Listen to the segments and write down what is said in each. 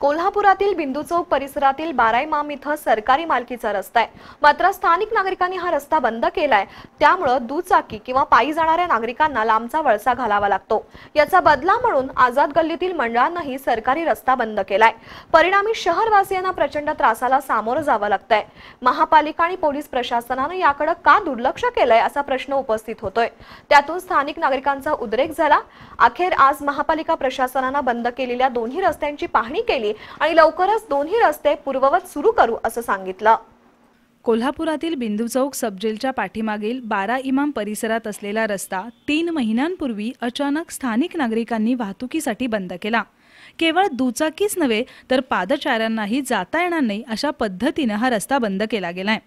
कोल्हापुरातील बिंदू चौक परिसरातील माम इथं सरकारी मालकीचा रस्ता आहे मात्र स्थानिक नागरिकांनी हा रस्ता बंद केलाय त्यामुळं दुचाकी किंवा पायी जाणाऱ्या नागरिकांना लांबचा वळसा घालावा लागतो याचा बदला म्हणून आझाद गल्लीतील मंडळांनाही सरकारी रस्ता बंद केलाय परिणामी शहरवासियांना प्रचंड त्रासाला सामोरं जावं लागतंय महापालिका आणि पोलीस प्रशासनानं याकडे का दुर्लक्ष केलंय असा प्रश्न उपस्थित होतोय त्यातून स्थानिक नागरिकांचा उद्रेक झाला अखेर आज महापालिका प्रशासनानं बंद केलेल्या दोन्ही रस्त्यांची पाहणी केली केली आणि लवकरच दोन्ही रस्ते पूर्ववत सुरू करू असं सांगितलं कोल्हापुरातील बिंदू चौक सबजेलच्या पाठीमागील बारा इमाम परिसरात असलेला रस्ता तीन महिन्यांपूर्वी अचानक स्थानिक नागरिकांनी वाहतुकीसाठी बंद केला केवळ दुचाकीच नव्हे तर पादचाऱ्यांनाही जाता येणार नाही अशा पद्धतीनं हा रस्ता बंद केला गेलाय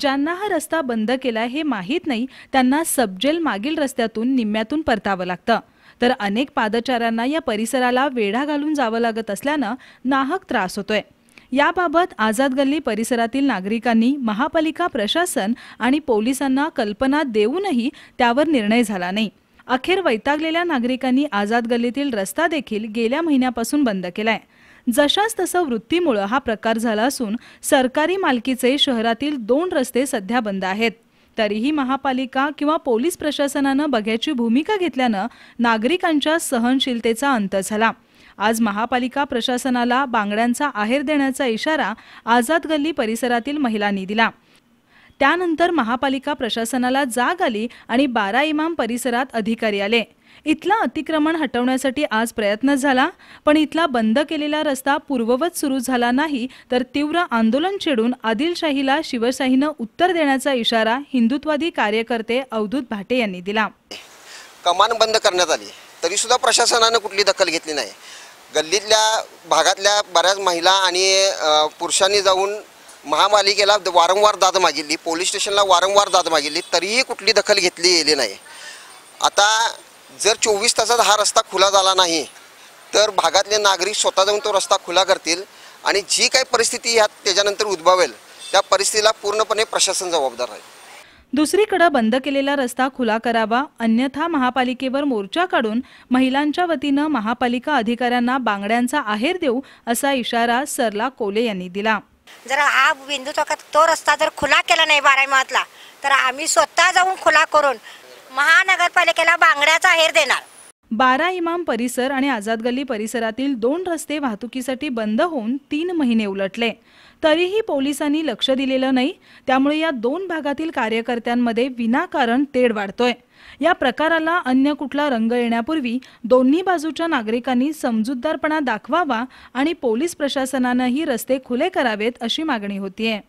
ज्यांना हा रस्ता बंद केलाय हे माहीत नाही त्यांना सबजेल मागील रस्त्यातून निम्म्यातून परतावं लागतं तर अनेक पादचाऱ्यांना या परिसराला वेढा घालून जावं लागत असल्यानं नाहक त्रास होतोय याबाबत आझाद गल्ली परिसरातील नागरिकांनी महापालिका प्रशासन आणि पोलिसांना कल्पना देऊनही त्यावर निर्णय झाला नाही अखेर वैतागलेल्या नागरिकांनी आझाद गल्लीतील रस्ता देखील गेल्या महिन्यापासून बंद केलाय जशाच तसं वृत्तीमुळं हा प्रकार झाला असून सरकारी मालकीचे शहरातील दोन रस्ते सध्या बंद आहेत तरीही महापालिका किंवा पोलीस प्रशासनानं बघ्याची भूमिका घेतल्यानं नागरिकांच्या सहनशीलतेचा अंत झाला आज महापालिका प्रशासनाला बांगड्यांचा आहेर देण्याचा इशारा आझाद गल्ली परिसरातील महिलांनी दिला त्यानंतर महापालिका प्रशासनाला जाग आली आणि बारा इमाम परिसरात अधिकारी आले इथला अतिक्रमण हटवण्यासाठी आज प्रयत्न झाला पण इथला बंद केलेला रस्ता पूर्ववत सुरू झाला नाही तर तीव्र आंदोलन छेडून आदिलशाहीला शिवशाहीनं उत्तर देण्याचा इशारा हिंदुत्वादी कार्यकर्ते अवधूत भाटे यांनी दिला कमान बंद करण्यात आली तरी सुद्धा प्रशासनानं कुठली दखल घेतली नाही गल्लीतल्या भागातल्या बऱ्याच महिला आणि पुरुषांनी जाऊन महामालिकेला वारंवार दाद मागितली पोलीस स्टेशनला वारंवार दाद मागितली तरीही कुठली दखल घेतली गेली नाही आता जर चोवीस तासात हा रस्ता खुला झाला नाही तर भागातले नागरिक स्वतः जाऊन तो रस्ता खुला करतील आणि जी काही परिस्थिती ह्यात त्याच्यानंतर उद्भवेल त्या परिस्थितीला पूर्णपणे प्रशासन जबाबदार राहील दुसरीकडे बंद केलेला रस्ता खुला करावा अन्यथा महापालिकेवर मोर्चा काढून महिलांच्या वतीनं महापालिका अधिकाऱ्यांना बांगड्यांचा आहेर देऊ असा इशारा सरला कोले यांनी दिला जर हा बिंदू तो रस्ता जर खुला केला नाही बारामतला तर आम्ही स्वतः जाऊन खुला करून महानगरपालिकेला बांगड्याचा आहेर देणार बारा इमाम परिसर आणि आझाद गल्ली परिसरातील दोन रस्ते वाहतुकीसाठी बंद होऊन तीन महिने उलटले तरीही पोलिसांनी लक्ष दिलेलं नाही त्यामुळे या दोन भागातील कार्यकर्त्यांमध्ये विनाकारण तेढ वाढतोय या प्रकाराला अन्य कुठला रंग येण्यापूर्वी दोन्ही बाजूच्या नागरिकांनी समजूतदारपणा दाखवावा आणि पोलीस प्रशासनानंही रस्ते खुले करावेत अशी मागणी होतीये